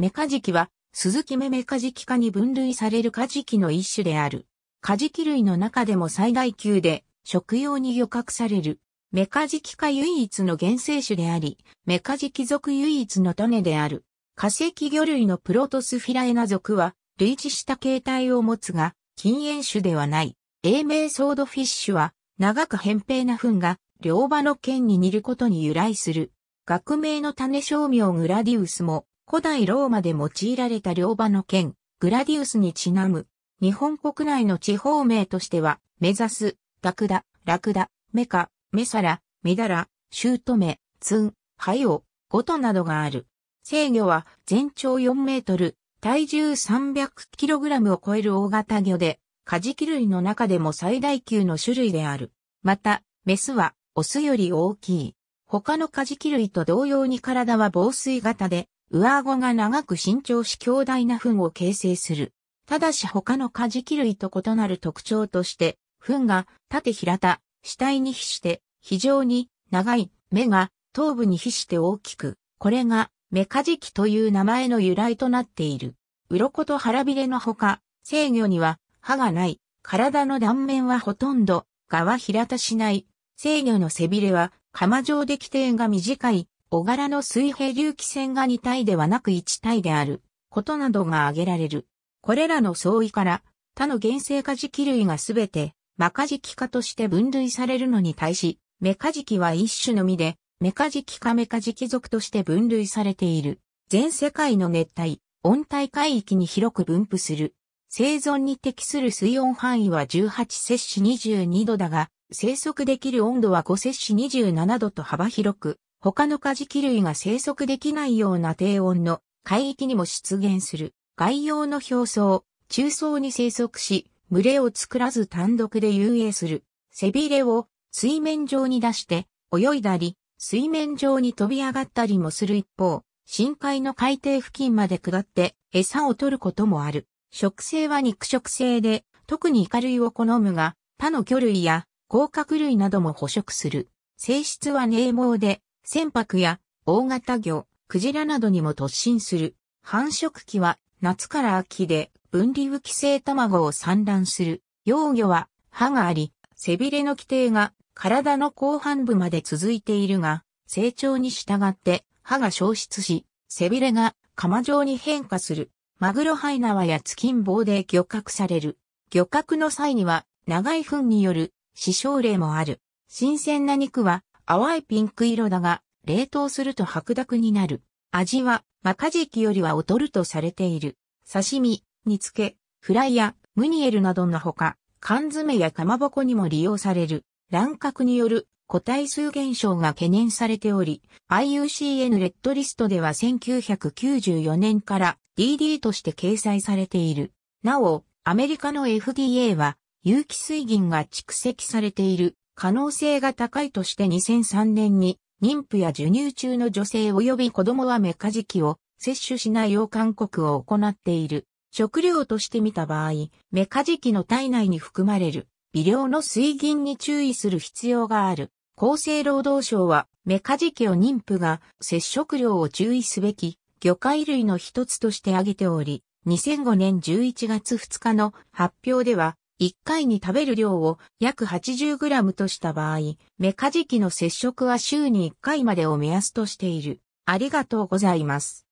メカジキは、スズ目メカジキ科に分類されるカジキの一種である。カジキ類の中でも最大級で、食用に漁獲される。メカジキ科唯一の原生種であり、メカジキ属唯一の種である。化石魚類のプロトスフィラエナ属は、類似した形態を持つが、禁煙種ではない。英名ソードフィッシュは、長く扁平な糞が、両場の剣に似ることに由来する。学名の種商名グラディウスも、古代ローマで用いられた両馬の剣、グラディウスにちなむ、日本国内の地方名としては、目指す、ラクダ、ラクダ、メカ、メサラ、メダラ、シュートメ、ツン、ハヨ、ゴトなどがある。制御は全長4メートル、体重3 0 0ラムを超える大型魚で、カジキ類の中でも最大級の種類である。また、メスはオスより大きい。他のカジキ類と同様に体は防水型で、上顎が長く伸長し強大な糞を形成する。ただし他のカジキ類と異なる特徴として、糞が縦平た、死体に比して非常に長い目が頭部に比して大きく、これがメカジキという名前の由来となっている。鱗と腹びれのほか、制御には歯がない、体の断面はほとんど、側平たしない、制御の背びれは、鎌状で規定が短い、小柄の水平流気線が2体ではなく1体であることなどが挙げられる。これらの相違から他の原生カジキ類がすべてマカジキ科として分類されるのに対し、メカジキは一種のみで、メカジキ化、メカジキ属として分類されている。全世界の熱帯、温帯海域に広く分布する。生存に適する水温範囲は18摂氏22度だが、生息できる温度は5摂氏27度と幅広く、他のカジキ類が生息できないような低温の海域にも出現する。外洋の表層、中層に生息し、群れを作らず単独で遊泳する。背びれを水面上に出して泳いだり、水面上に飛び上がったりもする一方、深海の海底付近まで下って餌を取ることもある。食性は肉食性で、特にイカ類を好むが、他の魚類や甲殻類なども捕食する。性質は冷毛で、船舶や大型魚、クジラなどにも突進する。繁殖期は夏から秋で分離浮き性卵を産卵する。幼魚は歯があり、背びれの規定が体の後半部まで続いているが、成長に従って歯が消失し、背びれが釜状に変化する。マグロハイナワやツキン棒で漁獲される。漁獲の際には長い糞による死傷例もある。新鮮な肉は淡いピンク色だが、冷凍すると白濁になる。味は、マカジキよりは劣るとされている。刺身、煮付け、フライやムニエルなどのほか、缶詰やかまぼこにも利用される。乱獲による個体数減少が懸念されており、IUCN レッドリストでは1994年から DD として掲載されている。なお、アメリカの FDA は有機水銀が蓄積されている可能性が高いとして2003年に妊婦や授乳中の女性及び子供はメカジキを摂取しないよう勧告を行っている。食料として見た場合、メカジキの体内に含まれる微量の水銀に注意する必要がある。厚生労働省はメカジキを妊婦が摂食量を注意すべき魚介類の一つとして挙げており、2005年11月2日の発表では1回に食べる量を約 80g とした場合、メカジキの接触は週に1回までを目安としている。ありがとうございます。